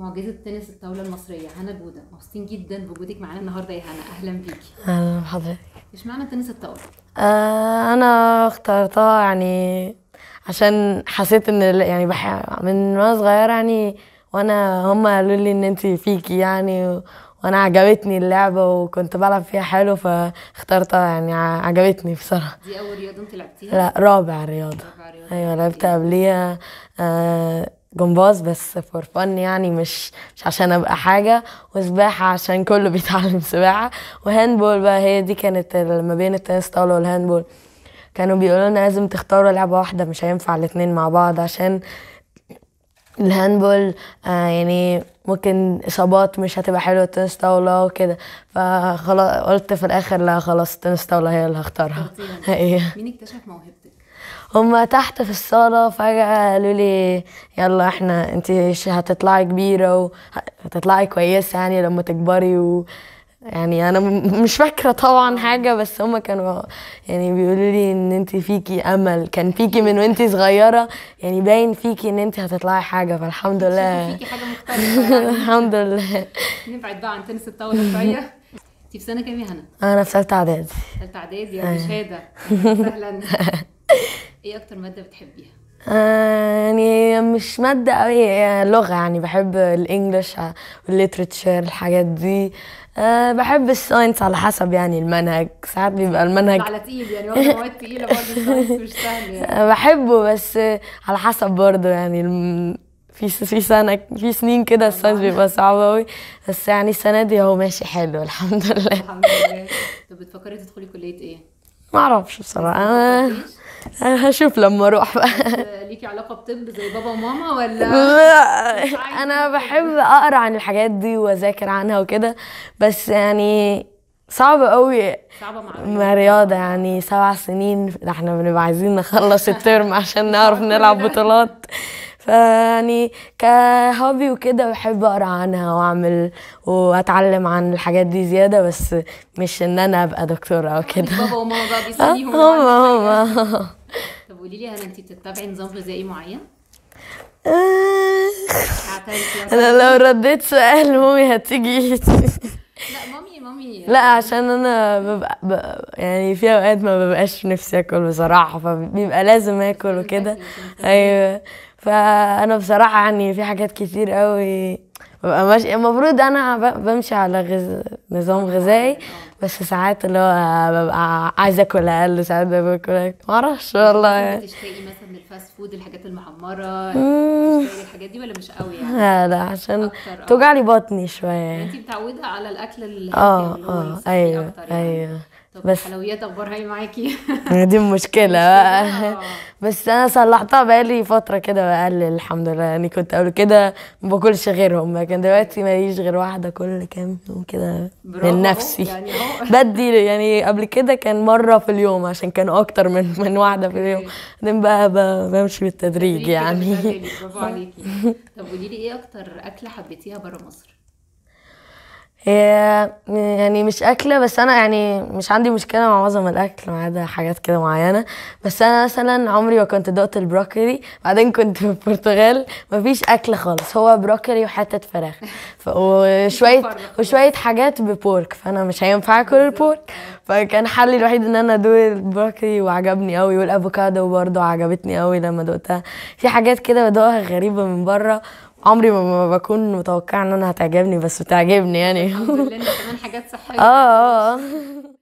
معجزه تنس الطاوله المصريه هنا بوده مبسوطين جدا بوجودك معانا النهارده يا هنا اهلا بيكي اهلا بحضرتك اشمعنى تنس الطاوله آه انا اخترتها يعني عشان حسيت ان يعني بح... من وانا صغيره يعني وانا هم قالوا لي ان انت فيكي يعني وانا عجبتني اللعبه وكنت بلعب فيها حلو فاخترتها يعني عجبتني بصراحه دي اول رياضه انت لعبتيها لا رابع رياضه رابع رياضه ايوه لعبت قبليها آه جمباز بس فور فن يعني مش مش عشان ابقى حاجه وسباحه عشان كله بيتعلم سباحه وهاندبول بقى هي دي كانت ما بين التنس طاوله والهاندبول كانوا بيقولوا لنا لازم تختاروا لعبه واحده مش هينفع الاتنين مع بعض عشان الهاندبول آه يعني ممكن اصابات مش هتبقى حلوه التنس طاوله وكده فخلاص قلت في الاخر لا خلاص التنس طاوله هي اللي هختارها مين اكتشف موهبتك هما تحت في الصالة فجأة قالوا لي يلا احنا انت هتطلعي كبيرة وهتطلعي كويسة يعني لما تكبري و يعني انا مش فاكرة طبعا حاجة بس هما كانوا يعني بيقولوا لي ان انت فيكي امل كان فيكي من وانت صغيرة يعني باين فيكي ان انت هتطلعي حاجة فالحمد لله فيكي حاجة مختلفة الحمد لله نبعد بقى عن تنس الطاولة شوية انت في سنة كام يا هنا؟ انا في ثالثة اعدادي ثالثة اعدادي يا يعني أيوة. شهادة اهلا ايه اكتر ماده بتحبيها آه، يعني مش مادة قوي يعني لغة يعني بحب الانجليش آه، والليترتشر الحاجات دي أه بحب الساينس على حسب يعني المنهج ساعات بيبقى المنهج على تقيل يعني هو مواد تقيلة برضه مش سهل يعني آه، بحبه بس على حسب برضه يعني في في سنة في سنين كده الساينس بيبقى صعب قوي بس يعني السنة دي هو ماشي حلو الحمد لله الحمد لله طب بتفكري تدخلي كلية ايه؟ ما اعرفش بصراحه انا هشوف لما اروح بقى ليكي علاقه بطب زي بابا وماما ولا لا انا بحب اقرا عن الحاجات دي واذاكر عنها وكده بس يعني صعبة قوي صعبة مع, مع رياضة يعني سبع سنين احنا بنبقى عايزين نخلص الترم عشان نعرف نلعب بطولات فيعني كهوبي وكده بحب اقرا عنها واعمل واتعلم عن الحاجات دي زياده بس مش ان انا ابقى دكتوره او كده بابا وماما بقى آه، بيسليهم هما هما طب قولي لي هل انت بتتبعي نظام غذائي معين؟ آه. انا لو رديت سؤال مامي هتيجي لا مامي مامي لا عشان انا ببقى, ببقى يعني في اوقات ما ببقاش نفسي اكل بصراحه فبيبقى لازم اكل وكده ايوه فانا بصراحه يعني في حاجات كتير قوي ببقى ماشي المفروض انا بمشي على غز... نظام غذائي بس ساعات اللي هو ببقى عايزه اكل اقل ساعات باكل معرفش والله يعني تشتاقي مثلا من الفاست فود الحاجات المحمره الحاجات دي ولا مش قوي يعني؟ لا لا عشان آه. توجعلي بطني شويه يعني انت متعوده على الاكل اه اه ايوه يعني. ايوه طب بس الحلويات اخبارها ايه معاكي؟ دي المشكلة بقى آه. بس انا صلحتها بقالي فترة كده بقلل الحمد لله يعني كنت قبل كده ما باكلش غيرهم لكن دلوقتي ماليش غير واحدة كل كام يوم كده من نفسي يعني هو بدي يعني قبل كده كان مره في اليوم عشان كانوا اكتر من من واحده في اليوم بعدين بقى بمشي بالتدريج يعني برافو عليكي طب قولي لي ايه اكتر اكله حبيتيها بره مصر هي آه، يعني مش أكلة بس أنا يعني مش عندي مشكلة مع معظم الأكل ما عدا حاجات كده معينة بس أنا مثلا عمري ما كنت دقت البروكلي بعدين كنت في البرتغال مفيش أكل خالص هو بروكلي وحتة فراخ وشوية وشوية حاجات ببورك فأنا مش هينفع أكل البورك فكان حلي الوحيد إن أنا أدوق البروكلي وعجبني قوي والأفوكادو برضه عجبتني قوي لما دقتها في حاجات كده بدوقها غريبة من بره عمري ما بكون متوقعه ان انا هتعجبني بس بتعجبني يعني الحمد لله كمان حاجات صحيه اه اه, آه.